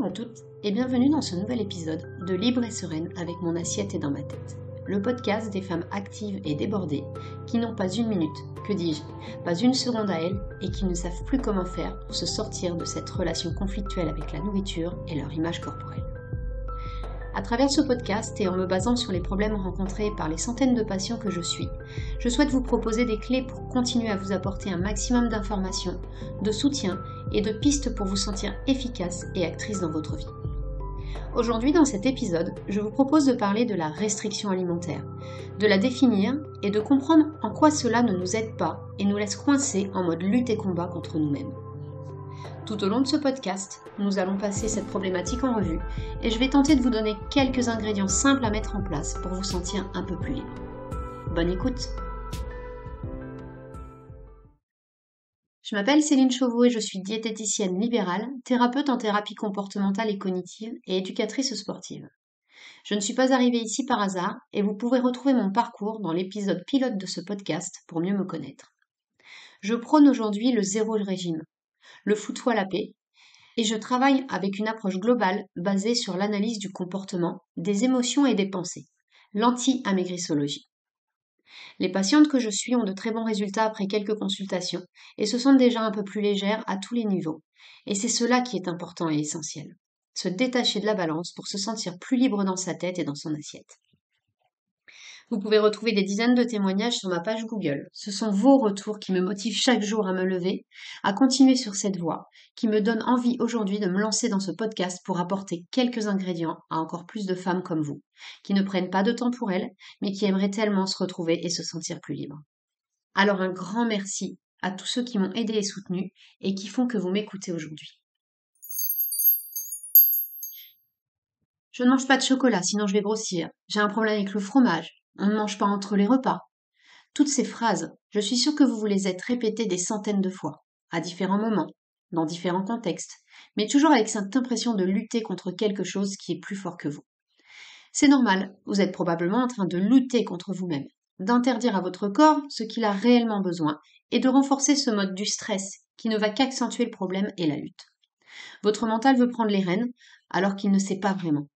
Bonjour à toutes et bienvenue dans ce nouvel épisode de Libre et Sereine avec mon assiette et dans ma tête, le podcast des femmes actives et débordées qui n'ont pas une minute, que dis-je, pas une seconde à elles et qui ne savent plus comment faire pour se sortir de cette relation conflictuelle avec la nourriture et leur image corporelle. À travers ce podcast et en me basant sur les problèmes rencontrés par les centaines de patients que je suis, je souhaite vous proposer des clés pour continuer à vous apporter un maximum d'informations, de soutien et de pistes pour vous sentir efficace et actrice dans votre vie. Aujourd'hui, dans cet épisode, je vous propose de parler de la restriction alimentaire, de la définir et de comprendre en quoi cela ne nous aide pas et nous laisse coincés en mode lutte et combat contre nous-mêmes. Tout au long de ce podcast, nous allons passer cette problématique en revue et je vais tenter de vous donner quelques ingrédients simples à mettre en place pour vous sentir un peu plus libre. Bonne écoute Je m'appelle Céline Chauveau et je suis diététicienne libérale, thérapeute en thérapie comportementale et cognitive et éducatrice sportive. Je ne suis pas arrivée ici par hasard et vous pouvez retrouver mon parcours dans l'épisode pilote de ce podcast pour mieux me connaître. Je prône aujourd'hui le zéro régime, le foutois la paix, et je travaille avec une approche globale basée sur l'analyse du comportement, des émotions et des pensées, lanti amégrisologie Les patientes que je suis ont de très bons résultats après quelques consultations et se sentent déjà un peu plus légères à tous les niveaux. Et c'est cela qui est important et essentiel. Se détacher de la balance pour se sentir plus libre dans sa tête et dans son assiette. Vous pouvez retrouver des dizaines de témoignages sur ma page Google. Ce sont vos retours qui me motivent chaque jour à me lever, à continuer sur cette voie, qui me donnent envie aujourd'hui de me lancer dans ce podcast pour apporter quelques ingrédients à encore plus de femmes comme vous, qui ne prennent pas de temps pour elles, mais qui aimeraient tellement se retrouver et se sentir plus libres. Alors un grand merci à tous ceux qui m'ont aidé et soutenu et qui font que vous m'écoutez aujourd'hui. Je ne mange pas de chocolat, sinon je vais grossir. J'ai un problème avec le fromage. On ne mange pas entre les repas. Toutes ces phrases, je suis sûre que vous vous les êtes répétées des centaines de fois, à différents moments, dans différents contextes, mais toujours avec cette impression de lutter contre quelque chose qui est plus fort que vous. C'est normal, vous êtes probablement en train de lutter contre vous-même, d'interdire à votre corps ce qu'il a réellement besoin et de renforcer ce mode du stress qui ne va qu'accentuer le problème et la lutte. Votre mental veut prendre les rênes alors qu'il ne sait pas vraiment.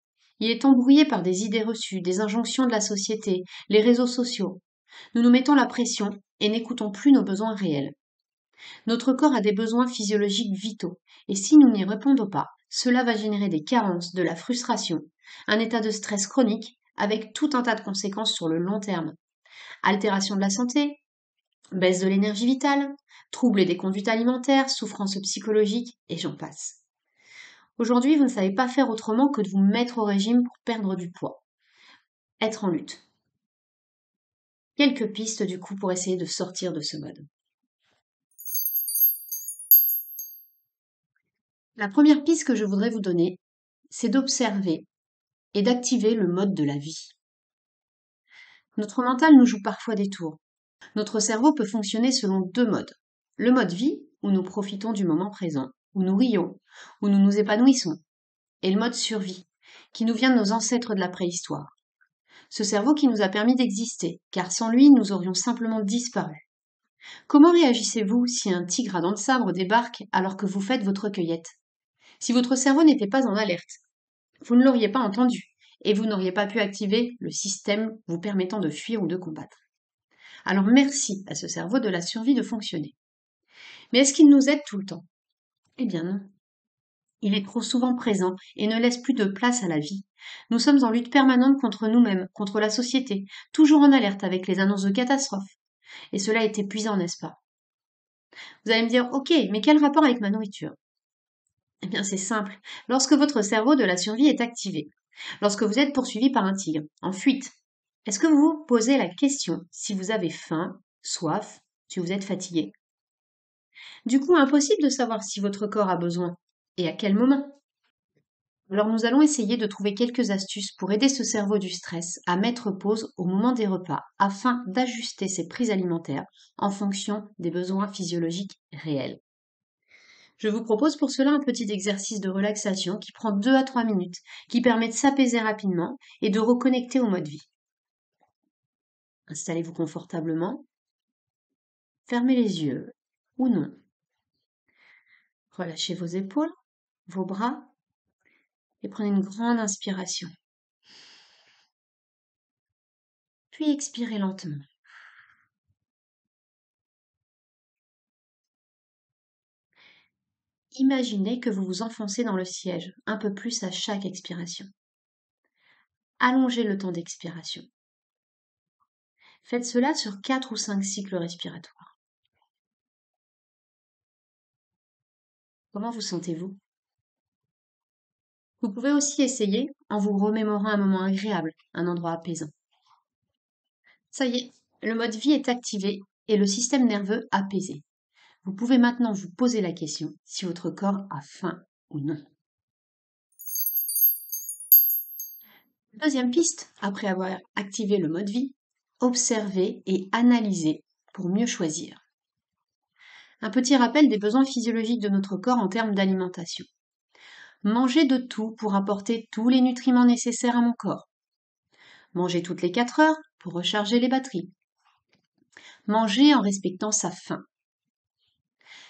Il est embrouillé par des idées reçues, des injonctions de la société, les réseaux sociaux. Nous nous mettons la pression et n'écoutons plus nos besoins réels. Notre corps a des besoins physiologiques vitaux, et si nous n'y répondons pas, cela va générer des carences, de la frustration, un état de stress chronique, avec tout un tas de conséquences sur le long terme. Altération de la santé, baisse de l'énergie vitale, troubles des conduites alimentaires, souffrances psychologiques, et j'en passe. Aujourd'hui, vous ne savez pas faire autrement que de vous mettre au régime pour perdre du poids. Être en lutte. Quelques pistes du coup pour essayer de sortir de ce mode. La première piste que je voudrais vous donner, c'est d'observer et d'activer le mode de la vie. Notre mental nous joue parfois des tours. Notre cerveau peut fonctionner selon deux modes. Le mode vie, où nous profitons du moment présent, où nous rions, où nous nous épanouissons, Et le mode survie, qui nous vient de nos ancêtres de la préhistoire. Ce cerveau qui nous a permis d'exister, car sans lui nous aurions simplement disparu. Comment réagissez-vous si un tigre à dents de sabre débarque alors que vous faites votre cueillette Si votre cerveau n'était pas en alerte, vous ne l'auriez pas entendu, et vous n'auriez pas pu activer le système vous permettant de fuir ou de combattre. Alors merci à ce cerveau de la survie de fonctionner. Mais est-ce qu'il nous aide tout le temps eh bien non. Il est trop souvent présent et ne laisse plus de place à la vie. Nous sommes en lutte permanente contre nous-mêmes, contre la société, toujours en alerte avec les annonces de catastrophes. Et cela est épuisant, n'est-ce pas Vous allez me dire, ok, mais quel rapport avec ma nourriture Eh bien c'est simple, lorsque votre cerveau de la survie est activé, lorsque vous êtes poursuivi par un tigre, en fuite, est-ce que vous vous posez la question si vous avez faim, soif, si vous êtes fatigué du coup, impossible de savoir si votre corps a besoin et à quel moment. Alors nous allons essayer de trouver quelques astuces pour aider ce cerveau du stress à mettre pause au moment des repas afin d'ajuster ses prises alimentaires en fonction des besoins physiologiques réels. Je vous propose pour cela un petit exercice de relaxation qui prend 2 à 3 minutes, qui permet de s'apaiser rapidement et de reconnecter au mode vie. Installez-vous confortablement, fermez les yeux ou non. Relâchez vos épaules, vos bras et prenez une grande inspiration. Puis expirez lentement. Imaginez que vous vous enfoncez dans le siège un peu plus à chaque expiration. Allongez le temps d'expiration. Faites cela sur 4 ou 5 cycles respiratoires. Comment vous sentez-vous Vous pouvez aussi essayer en vous remémorant un moment agréable, un endroit apaisant. Ça y est, le mode vie est activé et le système nerveux apaisé. Vous pouvez maintenant vous poser la question si votre corps a faim ou non. Deuxième piste, après avoir activé le mode vie, observez et analysez pour mieux choisir un petit rappel des besoins physiologiques de notre corps en termes d'alimentation. Manger de tout pour apporter tous les nutriments nécessaires à mon corps. Manger toutes les 4 heures pour recharger les batteries. Manger en respectant sa faim.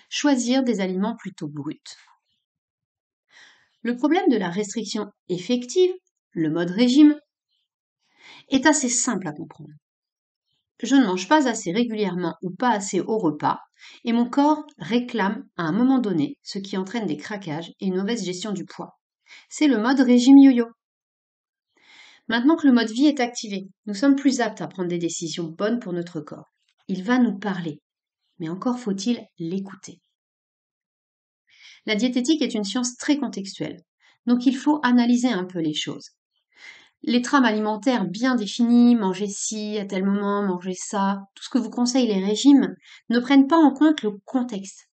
Choisir des aliments plutôt bruts. Le problème de la restriction effective, le mode régime, est assez simple à comprendre je ne mange pas assez régulièrement ou pas assez au repas, et mon corps réclame à un moment donné, ce qui entraîne des craquages et une mauvaise gestion du poids. C'est le mode régime yo-yo. Maintenant que le mode vie est activé, nous sommes plus aptes à prendre des décisions bonnes pour notre corps. Il va nous parler, mais encore faut-il l'écouter. La diététique est une science très contextuelle, donc il faut analyser un peu les choses les trames alimentaires bien définies, manger ci à tel moment, manger ça, tout ce que vous conseillent les régimes, ne prennent pas en compte le contexte.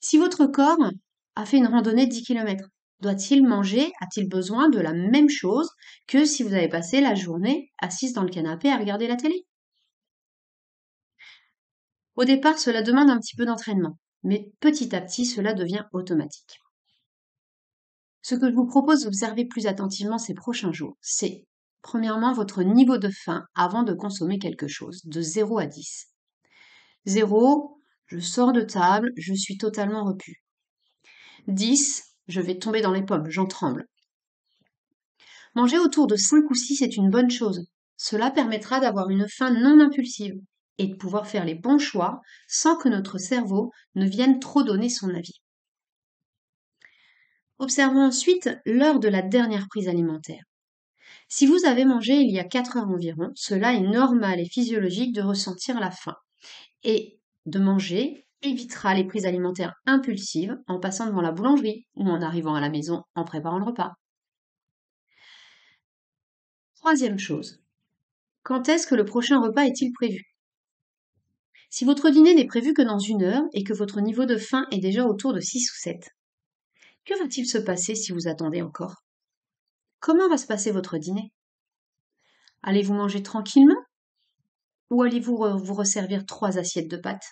Si votre corps a fait une randonnée de 10 km, doit-il manger, a-t-il besoin de la même chose que si vous avez passé la journée assise dans le canapé à regarder la télé Au départ, cela demande un petit peu d'entraînement, mais petit à petit, cela devient automatique. Ce que je vous propose d'observer plus attentivement ces prochains jours, c'est premièrement votre niveau de faim avant de consommer quelque chose, de 0 à 10. 0, je sors de table, je suis totalement repu. 10, je vais tomber dans les pommes, j'en tremble. Manger autour de 5 ou 6 est une bonne chose. Cela permettra d'avoir une faim non impulsive et de pouvoir faire les bons choix sans que notre cerveau ne vienne trop donner son avis. Observons ensuite l'heure de la dernière prise alimentaire. Si vous avez mangé il y a 4 heures environ, cela est normal et physiologique de ressentir la faim. Et de manger évitera les prises alimentaires impulsives en passant devant la boulangerie ou en arrivant à la maison en préparant le repas. Troisième chose, quand est-ce que le prochain repas est-il prévu Si votre dîner n'est prévu que dans une heure et que votre niveau de faim est déjà autour de 6 ou 7, que va-t-il se passer si vous attendez encore Comment va se passer votre dîner Allez-vous manger tranquillement Ou allez-vous vous resservir trois assiettes de pâtes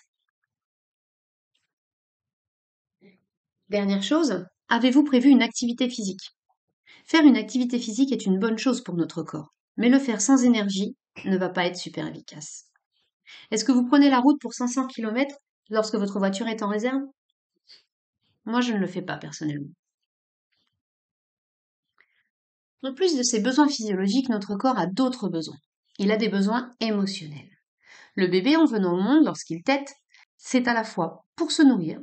Dernière chose, avez-vous prévu une activité physique Faire une activité physique est une bonne chose pour notre corps, mais le faire sans énergie ne va pas être super efficace. Est-ce que vous prenez la route pour 500 km lorsque votre voiture est en réserve moi, je ne le fais pas personnellement. En plus de ses besoins physiologiques, notre corps a d'autres besoins. Il a des besoins émotionnels. Le bébé, en venant au monde, lorsqu'il tète, c'est à la fois pour se nourrir,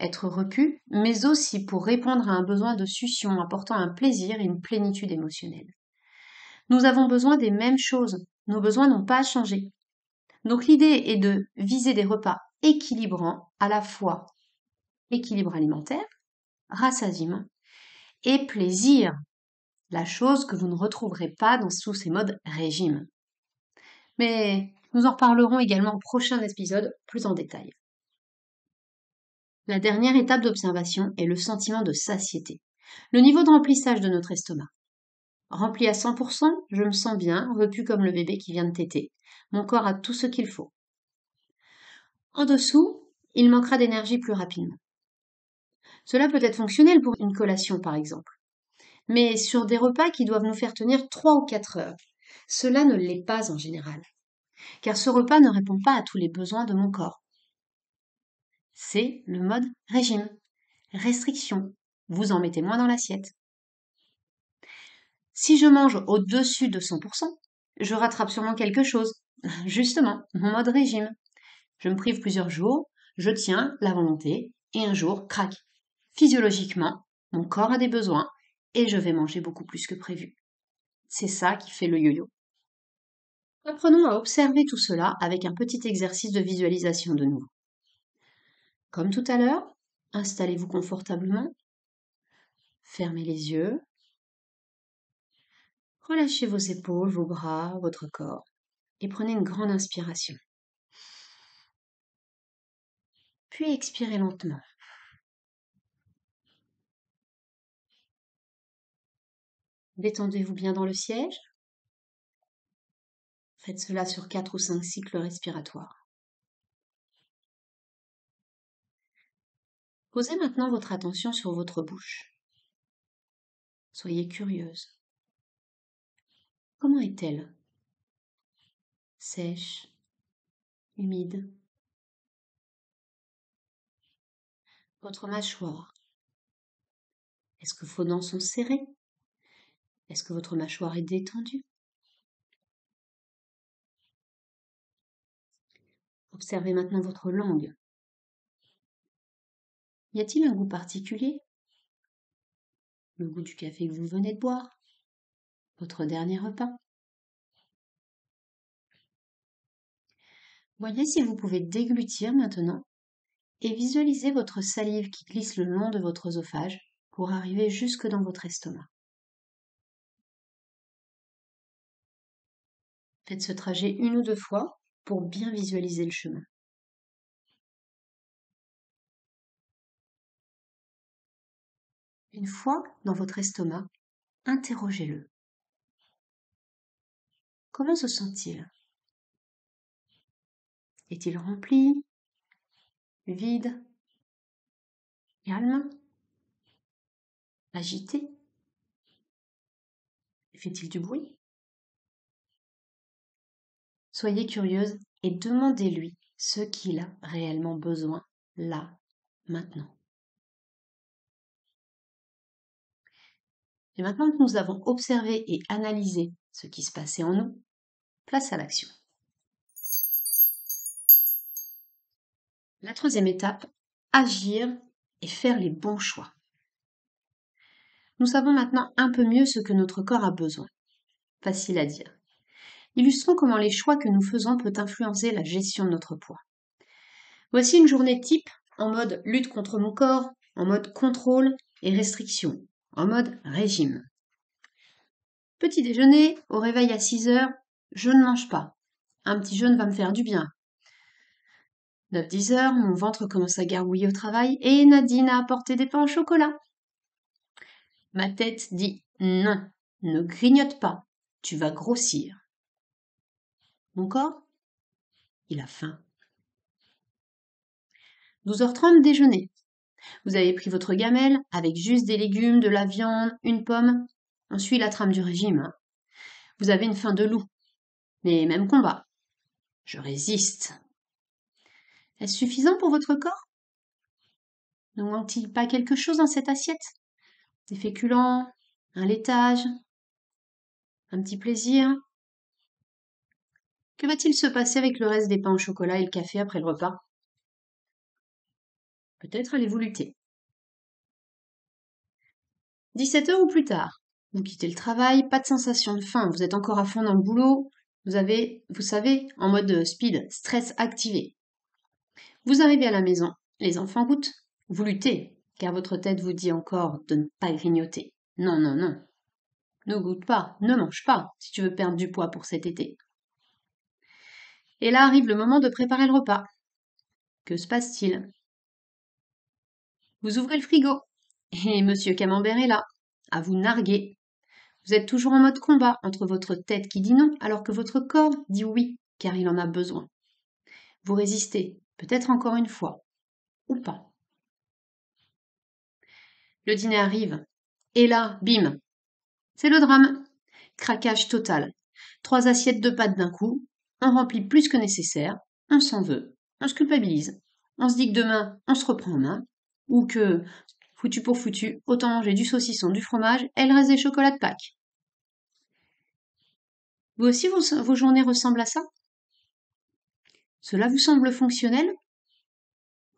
être repu, mais aussi pour répondre à un besoin de succion apportant un plaisir et une plénitude émotionnelle. Nous avons besoin des mêmes choses, nos besoins n'ont pas à changer. Donc l'idée est de viser des repas équilibrants à la fois équilibre alimentaire, rassasiement et plaisir, la chose que vous ne retrouverez pas dans, tous ces modes régime. Mais nous en reparlerons également au prochain épisode plus en détail. La dernière étape d'observation est le sentiment de satiété, le niveau de remplissage de notre estomac. Rempli à 100%, je me sens bien, repu comme le bébé qui vient de téter. Mon corps a tout ce qu'il faut. En dessous, il manquera d'énergie plus rapidement. Cela peut être fonctionnel pour une collation, par exemple. Mais sur des repas qui doivent nous faire tenir 3 ou 4 heures, cela ne l'est pas en général. Car ce repas ne répond pas à tous les besoins de mon corps. C'est le mode régime. Restriction. Vous en mettez moins dans l'assiette. Si je mange au-dessus de 100%, je rattrape sûrement quelque chose. Justement, mon mode régime. Je me prive plusieurs jours, je tiens la volonté, et un jour, crac, Physiologiquement, mon corps a des besoins et je vais manger beaucoup plus que prévu. C'est ça qui fait le yo-yo. Apprenons à observer tout cela avec un petit exercice de visualisation de nous. Comme tout à l'heure, installez-vous confortablement, fermez les yeux, relâchez vos épaules, vos bras, votre corps et prenez une grande inspiration. Puis expirez lentement. Détendez-vous bien dans le siège. Faites cela sur quatre ou cinq cycles respiratoires. Posez maintenant votre attention sur votre bouche. Soyez curieuse. Comment est-elle Sèche, humide. Votre mâchoire. Est-ce que vos dents sont serrées est-ce que votre mâchoire est détendue Observez maintenant votre langue. Y a-t-il un goût particulier Le goût du café que vous venez de boire Votre dernier repas Voyez si vous pouvez déglutir maintenant et visualiser votre salive qui glisse le long de votre oesophage pour arriver jusque dans votre estomac. Faites ce trajet une ou deux fois pour bien visualiser le chemin. Une fois dans votre estomac, interrogez-le. Comment se sent-il Est-il rempli Vide Calme Agité Fait-il du bruit Soyez curieuse et demandez-lui ce qu'il a réellement besoin là, maintenant. Et maintenant que nous avons observé et analysé ce qui se passait en nous, place à l'action. La troisième étape, agir et faire les bons choix. Nous savons maintenant un peu mieux ce que notre corps a besoin. Facile à dire. Illustrons comment les choix que nous faisons peuvent influencer la gestion de notre poids. Voici une journée type en mode lutte contre mon corps, en mode contrôle et restriction, en mode régime. Petit déjeuner, au réveil à 6 heures, je ne mange pas. Un petit jeûne va me faire du bien. 9-10 heures, mon ventre commence à garouiller au travail et Nadine a apporté des pains au chocolat. Ma tête dit non, ne grignote pas, tu vas grossir corps Il a faim. 12h30 déjeuner. Vous avez pris votre gamelle avec juste des légumes, de la viande, une pomme. On suit la trame du régime. Vous avez une faim de loup. Mais même combat. Je résiste. Est-ce suffisant pour votre corps Ne manque-t-il pas quelque chose dans cette assiette Des féculents, un laitage, un petit plaisir que va-t-il se passer avec le reste des pains au chocolat et le café après le repas Peut-être allez-vous lutter. 17 heures ou plus tard. Vous quittez le travail, pas de sensation de faim, vous êtes encore à fond dans le boulot, vous avez, vous savez, en mode euh, speed, stress activé. Vous arrivez à la maison, les enfants goûtent, vous luttez, car votre tête vous dit encore de ne pas grignoter. Non, non, non. Ne goûte pas, ne mange pas, si tu veux perdre du poids pour cet été et là arrive le moment de préparer le repas. Que se passe-t-il Vous ouvrez le frigo, et Monsieur Camembert est là, à vous narguer. Vous êtes toujours en mode combat entre votre tête qui dit non alors que votre corps dit oui, car il en a besoin. Vous résistez, peut-être encore une fois, ou pas. Le dîner arrive, et là, bim C'est le drame Craquage total. Trois assiettes de pâtes d'un coup, on remplit plus que nécessaire, on s'en veut, on se culpabilise, on se dit que demain on se reprend en main, ou que, foutu pour foutu, autant manger du saucisson, du fromage elle le reste des chocolats de Pâques. Vous aussi, vos, vos journées ressemblent à ça Cela vous semble fonctionnel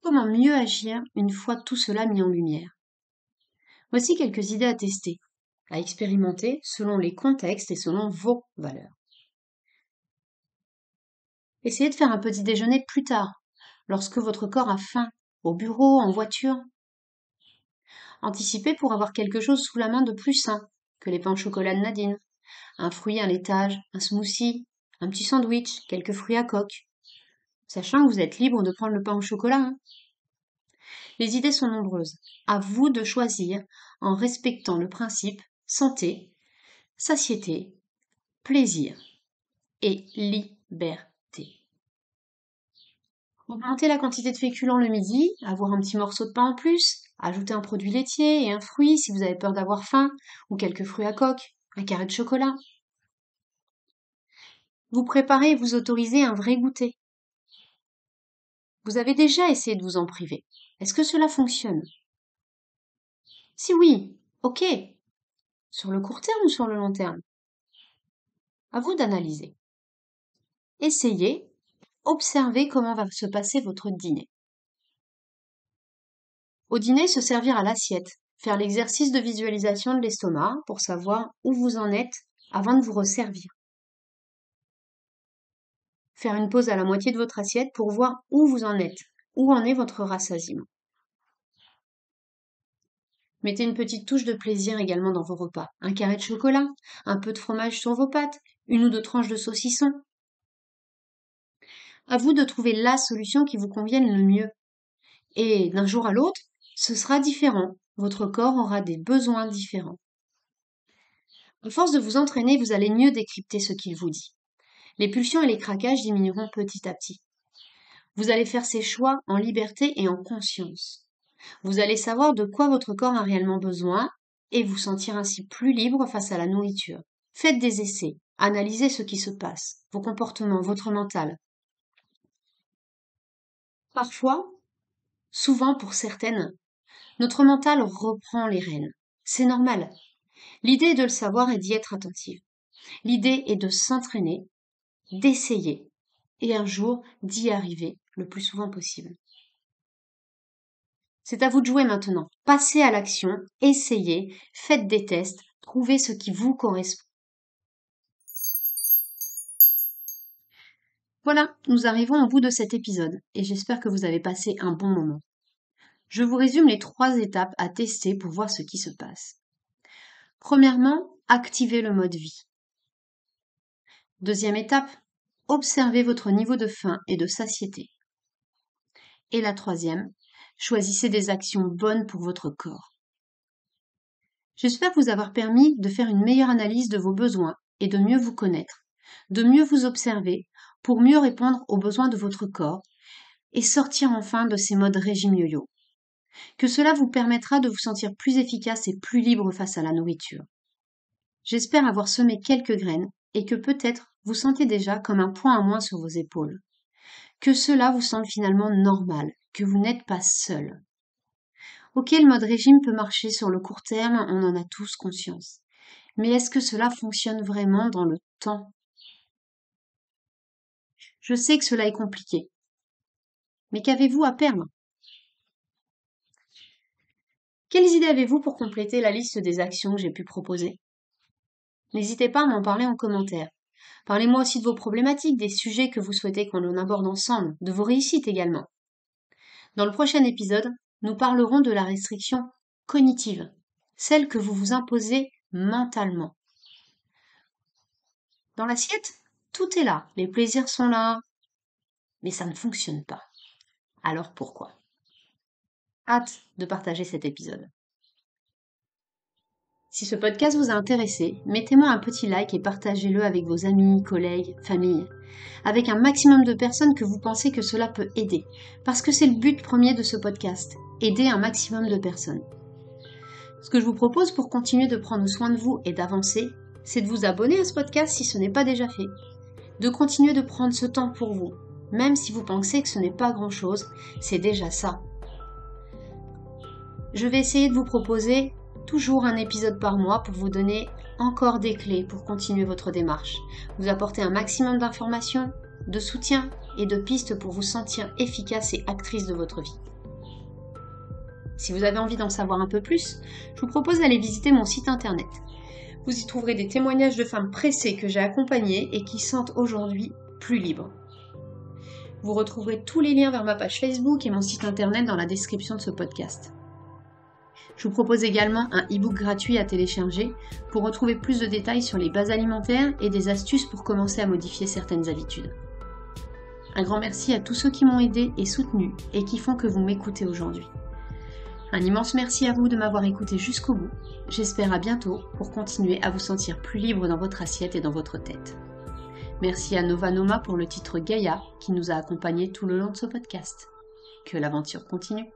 Comment mieux agir une fois tout cela mis en lumière Voici quelques idées à tester, à expérimenter selon les contextes et selon vos valeurs. Essayez de faire un petit déjeuner plus tard, lorsque votre corps a faim, au bureau, en voiture. Anticipez pour avoir quelque chose sous la main de plus sain que les pains au chocolat de Nadine. Un fruit, un laitage, un smoothie, un petit sandwich, quelques fruits à coque. Sachant que vous êtes libre de prendre le pain au chocolat. Hein. Les idées sont nombreuses. À vous de choisir en respectant le principe santé, satiété, plaisir et liberté. Augmenter la quantité de féculents le midi, avoir un petit morceau de pain en plus, ajouter un produit laitier et un fruit si vous avez peur d'avoir faim, ou quelques fruits à coque, un carré de chocolat. Vous préparez et vous autorisez un vrai goûter. Vous avez déjà essayé de vous en priver. Est-ce que cela fonctionne Si oui, ok. Sur le court terme ou sur le long terme À vous d'analyser. Essayez observez comment va se passer votre dîner. Au dîner, se servir à l'assiette, faire l'exercice de visualisation de l'estomac pour savoir où vous en êtes avant de vous resservir. Faire une pause à la moitié de votre assiette pour voir où vous en êtes, où en est votre rassasiement. Mettez une petite touche de plaisir également dans vos repas. Un carré de chocolat, un peu de fromage sur vos pâtes, une ou deux tranches de saucisson, à vous de trouver la solution qui vous convienne le mieux. Et d'un jour à l'autre, ce sera différent. Votre corps aura des besoins différents. En force de vous entraîner, vous allez mieux décrypter ce qu'il vous dit. Les pulsions et les craquages diminueront petit à petit. Vous allez faire ces choix en liberté et en conscience. Vous allez savoir de quoi votre corps a réellement besoin et vous sentir ainsi plus libre face à la nourriture. Faites des essais, analysez ce qui se passe, vos comportements, votre mental, Parfois, souvent pour certaines, notre mental reprend les rênes. C'est normal. L'idée est de le savoir et d'y être attentive. L'idée est de s'entraîner, d'essayer et un jour d'y arriver le plus souvent possible. C'est à vous de jouer maintenant. Passez à l'action, essayez, faites des tests, trouvez ce qui vous correspond Voilà, nous arrivons au bout de cet épisode et j'espère que vous avez passé un bon moment. Je vous résume les trois étapes à tester pour voir ce qui se passe. Premièrement, activez le mode vie. Deuxième étape, observez votre niveau de faim et de satiété. Et la troisième, choisissez des actions bonnes pour votre corps. J'espère vous avoir permis de faire une meilleure analyse de vos besoins et de mieux vous connaître, de mieux vous observer pour mieux répondre aux besoins de votre corps et sortir enfin de ces modes régime yo-yo. Que cela vous permettra de vous sentir plus efficace et plus libre face à la nourriture. J'espère avoir semé quelques graines et que peut-être vous sentez déjà comme un point à moins sur vos épaules. Que cela vous semble finalement normal, que vous n'êtes pas seul. Ok, le mode régime peut marcher sur le court terme, on en a tous conscience. Mais est-ce que cela fonctionne vraiment dans le temps je sais que cela est compliqué. Mais qu'avez-vous à perdre Quelles idées avez-vous pour compléter la liste des actions que j'ai pu proposer N'hésitez pas à m'en parler en commentaire. Parlez-moi aussi de vos problématiques, des sujets que vous souhaitez qu'on aborde ensemble, de vos réussites également. Dans le prochain épisode, nous parlerons de la restriction cognitive, celle que vous vous imposez mentalement. Dans l'assiette tout est là, les plaisirs sont là. Mais ça ne fonctionne pas. Alors pourquoi Hâte de partager cet épisode. Si ce podcast vous a intéressé, mettez-moi un petit like et partagez-le avec vos amis, collègues, famille, avec un maximum de personnes que vous pensez que cela peut aider, parce que c'est le but premier de ce podcast, aider un maximum de personnes. Ce que je vous propose pour continuer de prendre soin de vous et d'avancer, c'est de vous abonner à ce podcast si ce n'est pas déjà fait de continuer de prendre ce temps pour vous. Même si vous pensez que ce n'est pas grand-chose, c'est déjà ça. Je vais essayer de vous proposer toujours un épisode par mois pour vous donner encore des clés pour continuer votre démarche, vous apporter un maximum d'informations, de soutien et de pistes pour vous sentir efficace et actrice de votre vie. Si vous avez envie d'en savoir un peu plus, je vous propose d'aller visiter mon site internet vous y trouverez des témoignages de femmes pressées que j'ai accompagnées et qui sentent aujourd'hui plus libres. Vous retrouverez tous les liens vers ma page Facebook et mon site internet dans la description de ce podcast. Je vous propose également un e-book gratuit à télécharger pour retrouver plus de détails sur les bases alimentaires et des astuces pour commencer à modifier certaines habitudes. Un grand merci à tous ceux qui m'ont aidé et soutenu et qui font que vous m'écoutez aujourd'hui. Un immense merci à vous de m'avoir écouté jusqu'au bout. J'espère à bientôt pour continuer à vous sentir plus libre dans votre assiette et dans votre tête. Merci à Nova Noma pour le titre Gaïa qui nous a accompagnés tout le long de ce podcast. Que l'aventure continue.